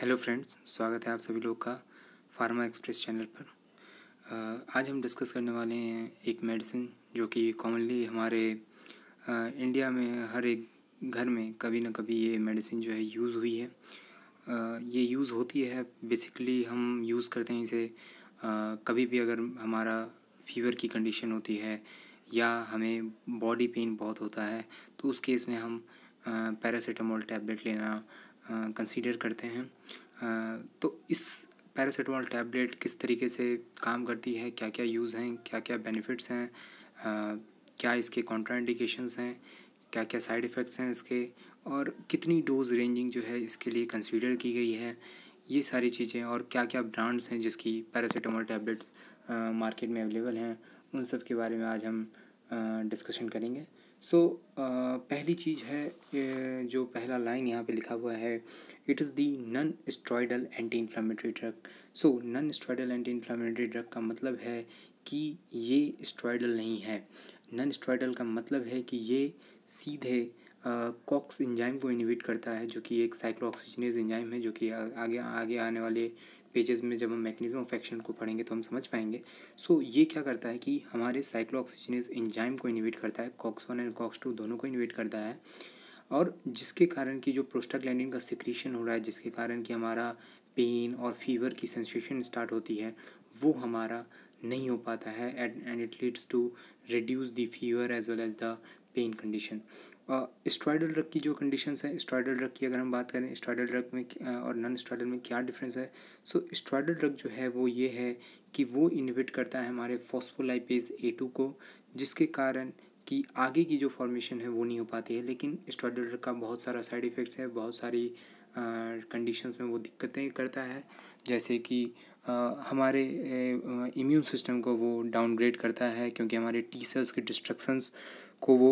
Hello friends स्वागत है आप सभी लोग का फार्मा एक्सप्रेस चैनल पर आज हम डिस्कस करने वाले हैं एक मेडिसिन जो कि कॉमनली हमारे इंडिया में हर एक घर में कभी ना कभी ये मेडिसिन जो है यूज़ हुई है ये यूज़ होती है बेसिकली हम यूज़ करते हैं इसे कभी भी अगर हमारा फीवर की कंडीशन होती है या हमें बॉडी पेन बहुत होता है तो उस केस में हम पैरासीटामोल टैबलेट लेना कंसीडर करते हैं तो इस पैरासीटामोल टैबलेट किस तरीके से काम करती है क्या क्या यूज़ हैं क्या क्या बेनिफिट्स हैं क्या इसके कॉन्ट्राइंडिकेशंस हैं क्या क्या साइड इफ़ेक्ट्स हैं इसके और कितनी डोज रेंजिंग जो है इसके लिए कंसीडर की गई है ये सारी चीज़ें और क्या क्या ब्रांड्स हैं जिसकी पैरासीटामोल टैबलेट्स मार्केट में अवेलेबल हैं उन सब के बारे में आज हम डिस्कशन करेंगे सो so, uh, पहली चीज़ है जो पहला लाइन यहाँ पे लिखा हुआ है it is the non steroidal anti inflammatory drug so non steroidal anti inflammatory drug का मतलब है कि ये स्ट्रॉयडल नहीं है नन स्ट्रॉयडल का मतलब है कि ये सीधे कॉक्स uh, इंजाइम को इनिवेट करता है जो कि एक साइक्लो ऑक्सीजनेज इंजाइम है जो कि आगे आगे आने वाले पेजेस में जब हम मैकेनिज्म ऑफ एक्शन को पढ़ेंगे तो हम समझ पाएंगे सो so, ये क्या करता है कि हमारे साइक्लोऑक्सीजनेज इंजाइम को इन्वेट करता है COX one and COX two दोनों को इन्वेट करता है और जिसके कारण कि जो प्रोस्टाग्लैंडिन का सिक्रीशन हो रहा है जिसके कारण कि हमारा पेन और फीवर की सेंसेशन स्टार्ट होती है वो हमारा नहीं हो पाता है and it leads to reduce the fever as well as the pain condition steroidal drug की जो कंडीशंस हैं स्ट्राइडल ड्रग की अगर हम बात करें स्ट्राइडल ड्रग में और नॉन स्ट्राइडल में क्या डिफरेंस है सो स्ट्राइडल ड्रग जो है वो ये है कि वो इनहिबिट करता है हमारे फॉस्फोलाइपेज ए टू को जिसके कारण कि आगे की जो फॉर्मेशन है वो नहीं हो पाती है लेकिन स्ट्राइडल ड्रग का बहुत सारा साइड इफ़ेक्ट्स है बहुत सारी कंडीशंस में वो दिक्कतें करता है जैसे कि हमारे इम्यून सिस्टम को वो डाउनग्रेड करता है क्योंकि हमारे टी सेल्स के डिस्ट्रक्शंस को वो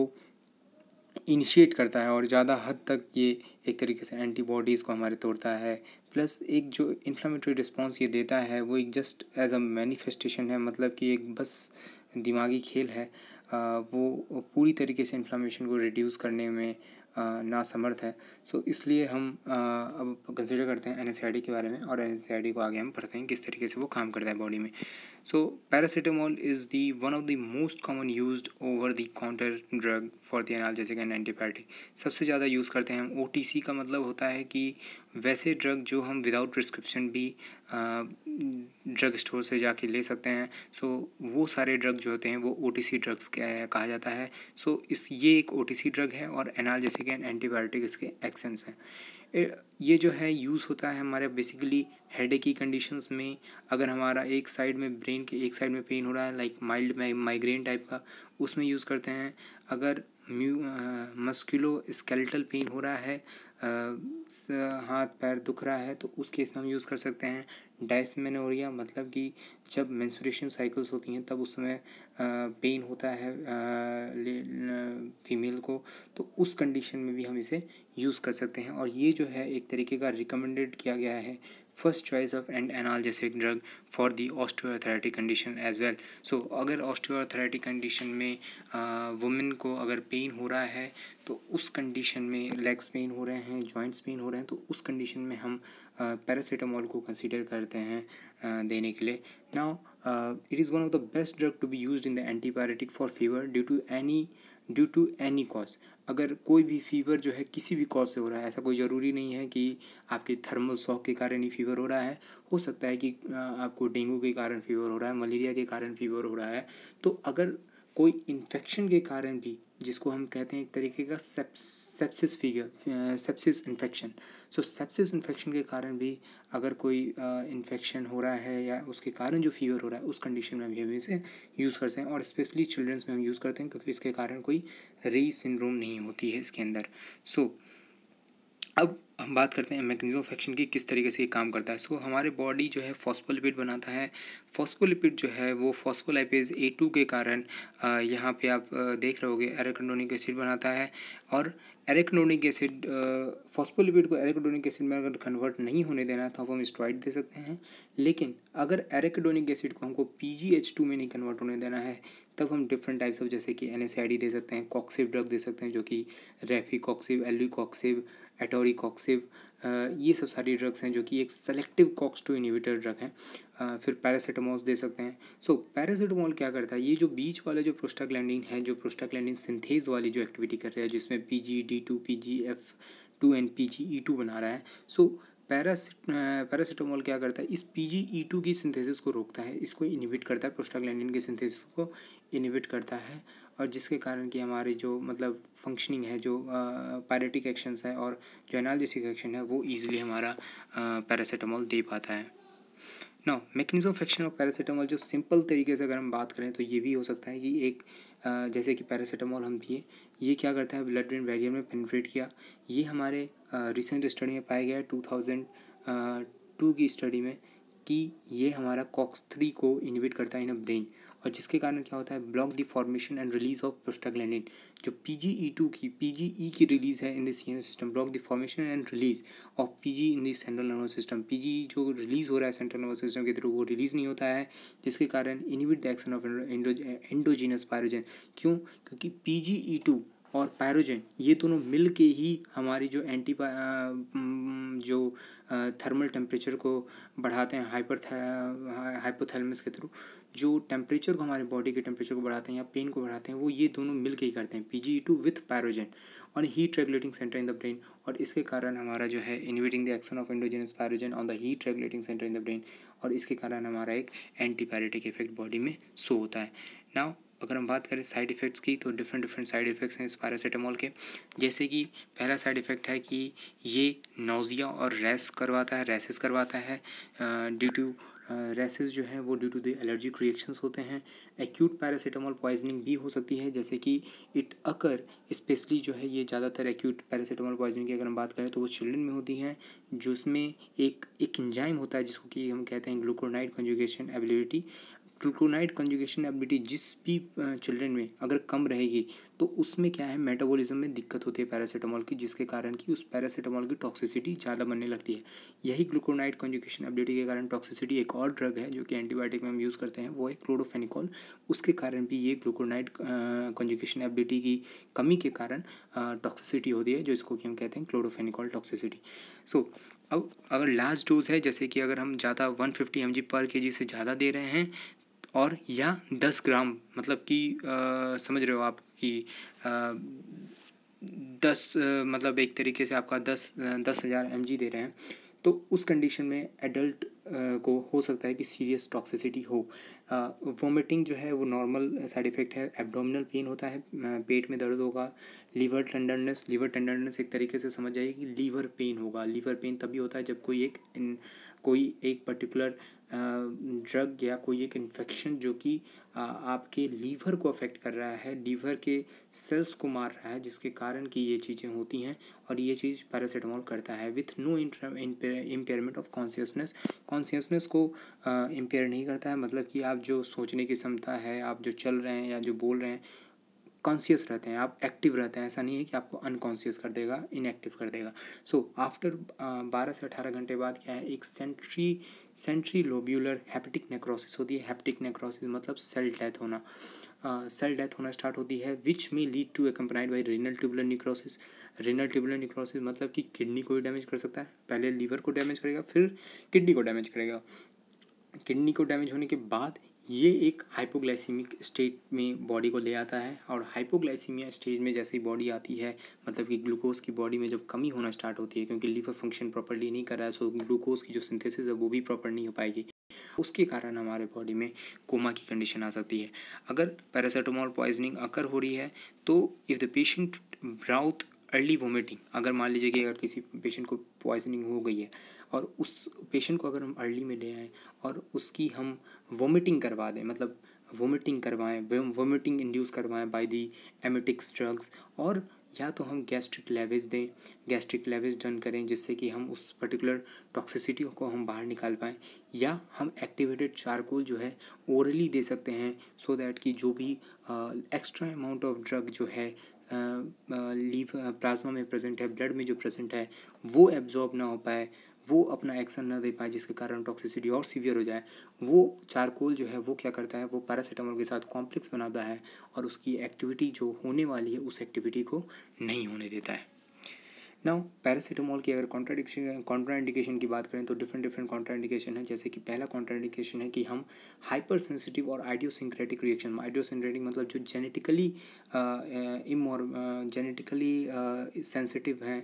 इनिशिएट करता है और ज़्यादा हद तक ये एक तरीके से एंटीबॉडीज़ को हमारे तोड़ता है प्लस एक जो इन्फ्लामेटरी रिस्पॉन्स ये देता है वो एक जस्ट एज अ मैनिफेस्टेशन है मतलब कि एक बस दिमागी खेल है वो पूरी तरीके से इन्फ्लामेशन को रिड्यूस करने में नासमर्थ है सो so, इसलिए हम अब कंसिडर करते हैं एन के बारे में और एन को आगे हम पढ़ते हैं किस तरीके से वो काम करता है बॉडी में So paracetamol is the one of the most common used over the counter drug for the analgesic and antibiotic. सबसे ज़्यादा यूज़ करते हैं हम ओ का मतलब होता है कि वैसे ड्रग जो हम विदाउट प्रिस्क्रिप्शन भी ड्रग स्टोर से जाके ले सकते हैं सो so, वो सारे ड्रग जो होते हैं वो ओ ड्रग्स कहा जाता है सो so, इस ये एक ओ ड्रग है और जैसे कि एंटीबायोटिक इसके एक्सेंस हैं ये जो है यूज़ होता है हमारे बेसिकली हेड की कंडीशंस में अगर हमारा एक साइड में ब्रेन के एक साइड में पेन हो रहा है लाइक माइल्ड माइग्रेन टाइप का उसमें यूज़ करते हैं अगर मस्कुलो स्केल्टल पेन हो रहा है हाथ पैर दुख रहा है तो उसके इसमें हम यूज़ कर सकते हैं डायसमेनोरिया मतलब कि जब मेंस्ट्रुएशन साइकिल्स होती हैं तब उसमें पेन होता है फीमेल को तो उस कंडीशन में भी हम इसे यूज़ कर सकते हैं और ये जो है एक तरीके का रिकमेंडेड किया गया है first choice of and anal जैसे drug for the osteoarthritic condition as well so अगर ऑस्टियोआर्थराइटिक कंडीशन में वुमेन को अगर पेन हो रहा है तो उस कंडीशन में लेग्स पेन हो रहे हैं जॉइंट्स पेन हो रहे हैं तो उस कंडीशन में हम पैरासीटामोल को कंसीडर करते हैं देने के लिए now it is one of the best drug to be use in the antibiotic for fever due to any due to any cause अगर कोई भी फीवर जो है किसी भी कॉज से हो रहा है ऐसा कोई ज़रूरी नहीं है कि आपके थर्मल शॉक के कारण ही फीवर हो रहा है हो सकता है कि आपको डेंगू के कारण फीवर हो रहा है मलेरिया के कारण फीवर हो रहा है तो अगर कोई इन्फेक्शन के कारण भी जिसको हम कहते हैं एक तरीके का seps sepsis fever sepsis infection so sepsis infection के कारण भी अगर कोई इन्फेक्शन हो रहा है या उसके कारण जो फीवर हो रहा है उस कंडीशन में भी हम इसे यूज़ करते हैं और स्पेशली चिल्ड्रंस में हम यूज़ करते हैं क्योंकि इसके कारण कोई री सिंड्रोम नहीं होती है इसके अंदर सो so, अब हम बात करते हैं मैगनीज ऑफ एक्शन की किस तरीके से ये काम करता है सो so, हमारे बॉडी जो है फॉस्फोलिपिड बनाता है फॉस्फोलिपिड जो है वो फॉस्फोलाइपेज ए टू के कारण यहाँ पे आप देख रहे होगे एरेकनोनिक एसिड बनाता है और एरेकनोनिक एसिड फॉस्फोलिपिड को एरेकडोनिक एसिड में अगर कन्वर्ट नहीं होने देना तो हम स्ट्रॉइड दे सकते हैं लेकिन अगर एरेक्डोनिक एसिड को हमको पी जी एच टू में नहीं कन्वर्ट होने देना है तब हम डिफरेंट टाइप्स ऑफ जैसे कि N S A I D सकते हैं कॉक्सिव ड्रग दे सकते हैं जो कि रेफी कॉक्सिव एलवी कॉक्सिव एटोरी कॉक्सिव ये सब सारी ड्रग्स हैं जो कि एक selective COX two inhibitor drug हैं फिर पैरासीटामोल्स दे सकते हैं सो so, पैरासीटामोल क्या करता है ये जो बीच वाले जो प्रोस्टाग्लैंडिन है जो प्रोस्टाग्लैंडिन सिंथेज वाली जो एक्टिविटी कर रहा है जिसमें P G D two P G F two and P G E two बना रहा है सो so, पैरासिट पैरासीटामोल क्या करता है इस पी जी ई टू की सिंथेसिस को रोकता है इसको इनिबिट करता है प्रोस्टाग्लैंडिन की सिंथेसिस को इनिबिट करता है और जिसके कारण कि हमारे जो मतलब फंक्शनिंग है जो पायरेटिक एक्शंस है और जो एनालिसिक एक्शन है वो ईजिली हमारा पैरासीटामोल दे पाता है ना mechanism of action of paracetamol जो सिंपल तरीके से अगर हम बात करें तो ये भी हो सकता है कि एक जैसे कि पैरासीटामोल हम दिए ये क्या करता है ब्लड ब्रेन बैरियर में पेनिट्रेट किया ये हमारे रिसेंट स्टडी में पाया गया है टू थाउजेंड टू की स्टडी में कि ये हमारा कॉक्स थ्री को इनिवेट करता है इन अ ब्रेन और जिसके कारण क्या होता है block the formation and release of prostaglandin जो पी जी ई टू की पी जी ई की रिलीज है in the C N system block the formation and release of P G in the central nervous system P G जो release हो रहा है central nervous system के through वो release नहीं होता है जिसके कारण inhibit the action of endogenous pyrogen क्यों क्योंकि पी जी ई टू और पैरोजन ये दोनों मिल के ही हमारी जो एंटी जो थर्मल टेम्परेचर को बढ़ाते हैं हाइपर हाइपोथैलेमस के थ्रू जो टेम्परेचर को हमारे बॉडी के टेम्परेचर को बढ़ाते हैं या पेन को बढ़ाते हैं वो ये दोनों मिल के ही करते हैं P G two with pyrogen और heat regulating centre in the brain और इसके कारण हमारा जो है inhibiting the action of endogenous pyrogen on the heat regulating centre in the brain और इसके कारण हमारा एक एंटीपैरेटिक इफेक्ट बॉडी में शो होता है नाउ अगर हम बात करें साइड इफ़ेक्ट्स की तो डिफरेंट डिफरेंट साइड इफ़ेक्ट्स हैं इस पैरासीटामोल के जैसे कि पहला साइड इफ़ेक्ट है कि ये नोज़िया और रेस करवाता है रेसेस करवाता है ड्यू टू रेसेस जो है वो due to the allergic reactions होते हैं एक्यूट पैरासीटामोल पॉइजनिंग भी हो सकती है जैसे कि इट अकर स्पेशली जो है ये ज़्यादातर एक्यूट पैरासीटामोल पॉइजनिंग की अगर हम बात करें तो वो चिल्ड्रन में होती हैं जिसमें एक एक इंजाइम होता है जिसको कि हम कहते हैं glucuronide conjugation ability glucuronide conjugation ability जिस भी चिल्ड्रन में अगर कम रहेगी तो उसमें क्या है मेटाबॉलिज्म में दिक्कत होती है पैरासीटामॉल की जिसके कारण कि उस पैरासीटामॉल की टॉक्सिसिटी ज़्यादा बनने लगती है यही ग्लूकोनाइट कंजुगेशन एबिलिटी के कारण टॉक्सिसिटी एक और ड्रग है जो कि एंटीबायोटिक में हम यूज़ करते हैं वो है क्लोडोफेनिकॉल उसके कारण भी ये ग्लूकोनाइट कंजुगेशन एबिलिटी की कमी के कारण टॉक्सिसिटी होती है जो इसको कि हम कहते हैं क्लोडोफेनिकॉल टॉक्सिसिटी सो अब अगर लास्ट डोज है जैसे कि अगर हम ज़्यादा वन फिफ्टी एम जी पर के जी से ज़्यादा दे रहे हैं और या दस ग्राम मतलब कि समझ रहे हो आप कि आ, दस मतलब एक तरीके से आपका दस दस हज़ार एम दे रहे हैं तो उस कंडीशन में एडल्ट को हो सकता है कि सीरियस टॉक्सिसिटी हो वोमिटिंग जो है वो नॉर्मल साइड इफ़ेक्ट है एब्डोमिनल पेन होता है पेट में दर्द होगा लीवर टेंडरनेस लीवर टेंडरनेस एक तरीके से समझ जाइए कि लीवर पेन होगा लीवर पेन तभी होता है जब कोई एक कोई एक पर्टिकुलर ड्रग या कोई एक इन्फेक्शन जो कि आपके लीवर को अफेक्ट कर रहा है लीवर के सेल्स को मार रहा है जिसके कारण कि ये चीज़ें होती हैं और ये चीज़ पैरासीटामोल करता है with no inter impairment of consciousness consciousness को इम्पेयर नहीं करता है मतलब कि आप जो सोचने की क्षमता है आप जो चल रहे हैं या जो बोल रहे हैं कॉन्शियस रहते हैं आप एक्टिव रहते हैं ऐसा नहीं है कि आपको अनकॉन्शियस कर देगा इनएक्टिव कर देगा सो आफ्टर बारह से अठारह घंटे बाद क्या है एक centri centrilobular hepatic necrosis होती है हैप्टिक नेक्रोसिस मतलब सेल डेथ होना सेल डेथ होना स्टार्ट होती है which may lead to accompanied by renal tubular necrosis renal tubular necrosis मतलब कि किडनी को भी डैमेज कर सकता है पहले लीवर को डैमेज करेगा फिर किडनी को डैमेज करेगा किडनी को डैमेज होने के बाद ये एक हाइपोग्लाइसीमिक स्टेट में बॉडी को ले आता है और हाइपोग्लाइसीमिया स्टेज में जैसे ही बॉडी आती है मतलब कि ग्लूकोज की बॉडी में जब कमी होना स्टार्ट होती है क्योंकि लीवर फंक्शन प्रॉपरली नहीं कर रहा है सो ग्लूकोज की जो सिंथेसिस है वो भी प्रॉपर नहीं हो पाएगी उसके कारण हमारे बॉडी में कोमा की कंडीशन आ सकती है अगर पैरासीटामोल पॉइजनिंग अकर हो रही है तो if the patient brought early vomiting अगर मान लीजिए कि अगर किसी पेशेंट को पॉइजनिंग हो गई है और उस पेशेंट को अगर हम अर्ली में ले आएँ और उसकी हम वोमिटिंग करवा दें मतलब वोमिटिंग करवाएं वोमिटिंग इंड्यूस करवाएं बाय दी एमिटिक्स ड्रग्स और या तो हम गैस्ट्रिक लेवेज दें गैस्ट्रिक लेवेज डन करें जिससे कि हम उस पर्टिकुलर टॉक्सिसिटी को हम बाहर निकाल पाएँ या हम एक्टिवेटेड चारकोल जो है ओरली दे सकते हैं सो so दैट कि जो भी एक्स्ट्रा अमाउंट ऑफ ड्रग जो है लीव प्लाज्मा में प्रेजेंट है ब्लड में जो प्रेजेंट है वो एब्जॉर्ब ना हो पाए वो अपना एक्शन न दे पाए जिसके कारण टॉक्सिसिटी और सीवियर हो जाए वो चारकोल जो है वो क्या करता है वो पैरासीटामोल के साथ कॉम्प्लेक्स बनाता है और उसकी एक्टिविटी जो होने वाली है उस एक्टिविटी को नहीं होने देता है नाउ पैरासीटामोल की अगर कॉन्ट्राडिक्शन कॉन्ट्राइंडिकेशन की बात करें तो डिफरेंट डिफरेंट कॉन्ट्राइंडिकेशन है जैसे कि पहला कॉन्ट्राइंडिकेशन है कि हम हाइपर सेंसिटिव और आइडियोसिंक्रेटिक रिएक्शन आइडियोसिंक्रेटिक मतलब जो जेनेटिकली इमोर जेनेटिकली सेंसिटिव हैं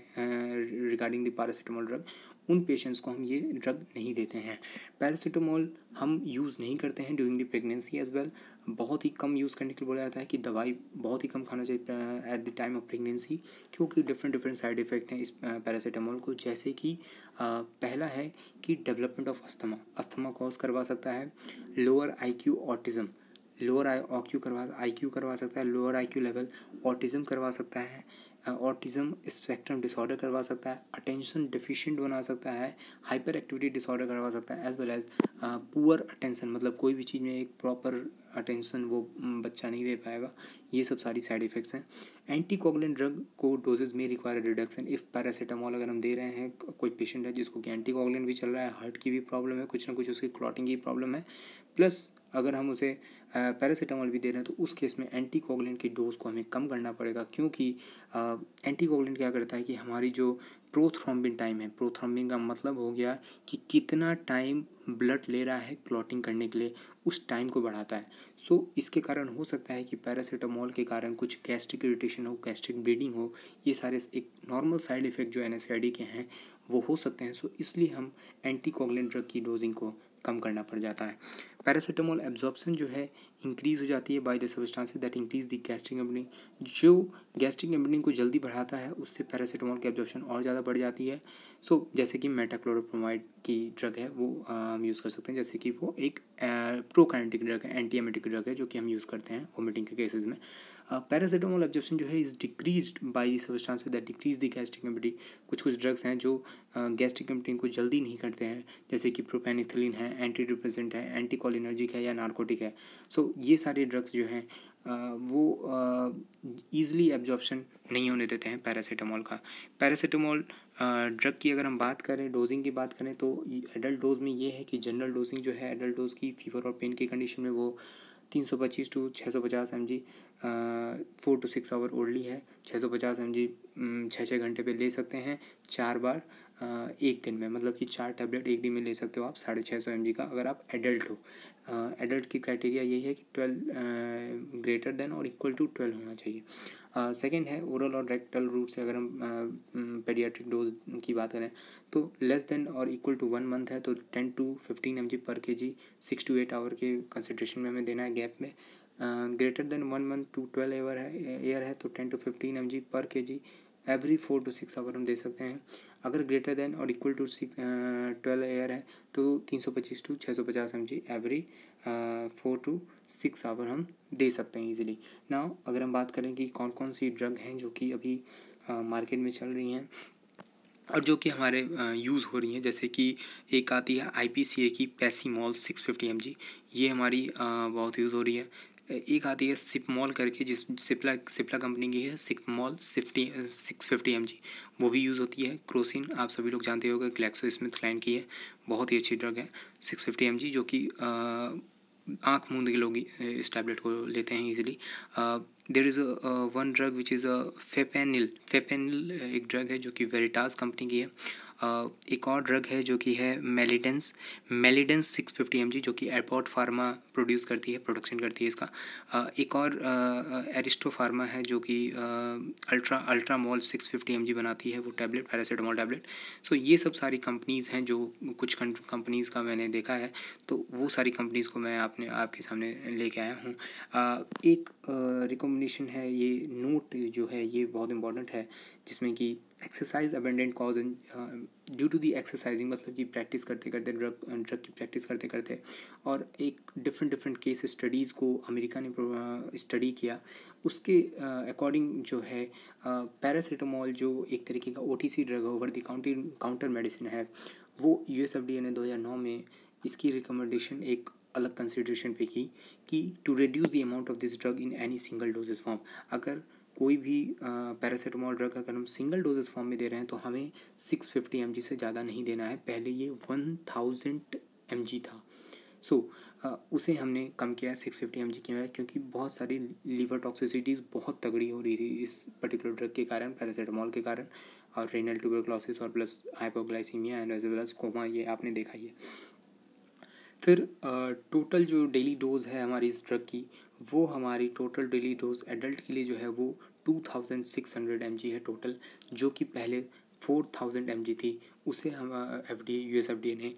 रिगार्डिंग द पैरासीटामोल ड्रग उन पेशेंट्स को हम ये ड्रग नहीं देते हैं पैरासीटामोल हम यूज़ नहीं करते हैं during the pregnancy as well बहुत ही कम यूज़ करने के लिए बोला जाता है कि दवाई बहुत ही कम खाना चाहिए at the time of pregnancy क्योंकि डिफरेंट डिफरेंट साइड इफ़ेक्ट हैं इस पैरासीटामोल को जैसे कि पहला है कि development of asthma asthma cause करवा सकता है lower IQ autism lower I Q करवा आई क्यू करवा सकता है lower I Q level autism करवा सकता है ऑटिज़म स्पेक्ट्रम डिसऑर्डर करवा सकता है अटेंशन डिफिशेंट बना सकता है हाइपर एक्टिविटी डिसऑर्डर करवा सकता है as well as poor attention मतलब कोई भी चीज़ में एक प्रॉपर अटेंशन वो बच्चा नहीं दे पाएगा ये सब सारी साइड इफ़ेक्ट्स हैं कोगुलेंट ड्रग को डोजेज में रिक्वायर रिडक्शन इफ़ पैरासीटामोल अगर हम दे रहे हैं कोई पेशेंट है जिसको कि कोगुलेंट भी चल रहा है हार्ट की भी प्रॉब्लम है कुछ ना कुछ उसकी क्लॉटिंग की प्रॉब्लम है प्लस अगर हम उसे पैरासीटामोल भी दे रहे हैं तो उस केस में एंटीकोगलेंट की डोज़ को हमें कम करना पड़ेगा क्योंकि एंटीकोगलेंट क्या करता है कि हमारी जो प्रोथ्रोम्बिन टाइम है प्रोथ्रोम्बिन का मतलब हो गया कि कितना टाइम ब्लड ले रहा है क्लॉटिंग करने के लिए उस टाइम को बढ़ाता है सो so, इसके कारण हो सकता है कि पैरासीटामोल के कारण कुछ गैस्ट्रिक इरिटेशन हो गैस्ट्रिक ब्लीडिंग हो ये सारे एक नॉर्मल साइड इफ़ेक्ट जो एन के हैं वो हो सकते हैं सो so, इसलिए हम एंटीकोगलेंट ड्रग की डोजिंग को कम करना पड़ जाता है पैरासीटामोल एब्जॉर्बसन जो है इंक्रीज़ हो जाती है by the substances that increase the gastric emptying जो गैस्ट्रिक एम्बलिंग को जल्दी बढ़ाता है उससे पैरासीटामोल की एब्जॉर्प्शन और ज़्यादा बढ़ जाती है सो so, जैसे कि मेटाक्लोरोप्रोमाइड की ड्रग है वो हम यूज़ कर सकते हैं जैसे कि वो एक प्रोकाइनेटिक ड्रग है एंटीएमेटिक ड्रग है जो कि हम यूज़ करते हैं वोमिटिंग के केसेज में पैरासीटामोल uh, एब्जॉर्प्शन जो है is decrease by substance that decrease the gastric emptying कुछ कुछ ड्रग्स हैं जो गैस्ट्रिक uh, एम्पिटिंग को जल्दी नहीं करते हैं जैसे कि प्रोपेनिथिलिन है एंटी डिप्रेजेंट है एंटी कॉलिनर्जिक है या नार्कोटिक है सो so, ये सारे ड्रग्स जो हैं uh, वो ईज़िली एब्जॉर्प्शन नहीं होने देते हैं पैरासीटामोल का पैरासीटामोल ड्रग की अगर हम बात करें डोजिंग की बात करें तो एडल्ट डोज में ये है कि जनरल डोजिंग जो है एडल्ट डोज की फीवर और पेन की कंडीशन में वो तीन सौ पच्चीस टू छः सौ पचास M G four to six hour ओल्डली है छः सौ पचास एम जी छः छः घंटे पे ले सकते हैं चार बार आ, एक दिन में मतलब कि चार टैबलेट एक दिन में ले सकते हो आप साढ़े छः सौ एम जी का अगर आप एडल्ट हो एडल्ट की क्राइटेरिया यही है कि ट्वेल्व ग्रेटर देन और इक्वल टू ट्वेल्व होना चाहिए सेकेंड है ओरल और रेक्टल रूट से अगर हम पेडियाट्रिक डोज की बात करें तो लेस देन और इक्वल टू वन मंथ है तो ten to fifteen M per K G six to eight hour के कंसिड्रेशन में हमें देना है गैप में greater than one month to twelve year है एयर है तो ten to fifteen M per K G every four to six hour हम दे सकते हैं अगर ग्रेटर देन और equal to six twelve year है तो तीन सौ पच्चीस टू छः सौ पचास M G every four to six hour हम दे सकते हैं इजीली ना अगर हम बात करें कि कौन कौन सी ड्रग हैं जो कि अभी मार्केट में चल रही हैं और जो कि हमारे यूज़ हो रही हैं जैसे कि एक आती है आई पी सी ए की Pacimol six fifty M G ये हमारी बहुत यूज़ हो रही है एक आती है सिपमॉल करके जिस सिप्ला सिप्ला कंपनी की है सिपमॉल सिफ्टी सिक्स फिफ्टी एम जी वो भी यूज़ होती है क्रोसिन आप सभी लोग जानते होंगे ग्लैक्सो स्मिथ लाइन की है बहुत ही अच्छी ड्रग है सिक्स फिफ्टी एम जी जो कि आँख मूंद के लोग इस टैबलेट को लेते हैं easily there is one drug which is a Fepanil Fepanil एक ड्रग है जो कि वेरिटास कंपनी की है एक और ड्रग है जो कि है मेलिडेंस मेलिडेंस सिक्स फिफ्टी एम जो कि एयरपोर्ट फार्मा प्रोड्यूस करती है प्रोडक्शन करती है इसका एक और एरिस्टो फार्मा है जो कि अल्ट्रा अल्ट्रा मॉल सिक्स फिफ्टी एम बनाती है वो टैबलेट पैरासीटामॉल टैबलेट सो ये सब सारी कंपनीज़ हैं जो कुछ कंपनीज़ का मैंने देखा है तो वो सारी कंपनीज़ को मैं आपने आपके सामने लेके आया हूँ एक रिकमेंडेशन है ये नोट जो है ये बहुत इंपॉर्टेंट है जिसमें कि exercise abundant cause in due to the exercising मतलब कि प्रैक्टिस करते करते ड्रग ड्रग uh, की प्रैक्टिस करते करते और एक डिफरेंट डिफरेंट केस स्टडीज़ को अमेरिका ने स्टडी uh, किया उसके अकॉर्डिंग uh, जो है पैरासीटामोल uh, जो एक तरीके का O T C drug over the counter counter medicine है वो U S F D A ने दो हज़ार नौ में इसकी रिकमेंडेशन एक अलग कंसिड्रेशन पे की कि to reduce the amount of this drug in any single dosages form अगर कोई भी पैरासीटामोल ड्रग अगर हम सिंगल डोजेस फॉर्म में दे रहे हैं तो हमें सिक्स फिफ्टी एम जी से ज़्यादा नहीं देना है पहले ये वन थाउजेंड एम जी था सो so, उसे हमने कम किया है सिक्स फिफ्टी एम जी किया है क्योंकि बहुत सारी लीवर टॉक्सिसिटीज़ बहुत तगड़ी हो रही थी इस पर्टिकुलर ड्रग के कारण पैरासीटामोल के कारण और रेनल ट्यूबरक्लोसिस और plus hypoglycaemia and as well as coma ये आपने देखा ही है फिर टोटल जो डेली डोज है हमारी इस ड्रग की वो हमारी टोटल डेली डोज एडल्ट के लिए जो है वो two thousand six hundred M G है टोटल जो कि पहले फोर थाउजेंड एम जी थी उसे हम F D U S F D ने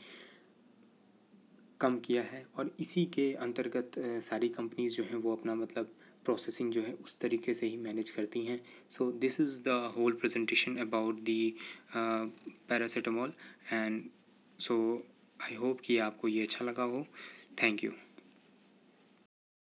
कम किया है और इसी के अंतर्गत सारी कंपनीज़ जो हैं वो अपना मतलब प्रोसेसिंग जो है उस तरीके से ही मैनेज करती हैं so this is the whole presentation about the paracetamol and so I hope कि आपको ये अच्छा लगा हो थैंक यू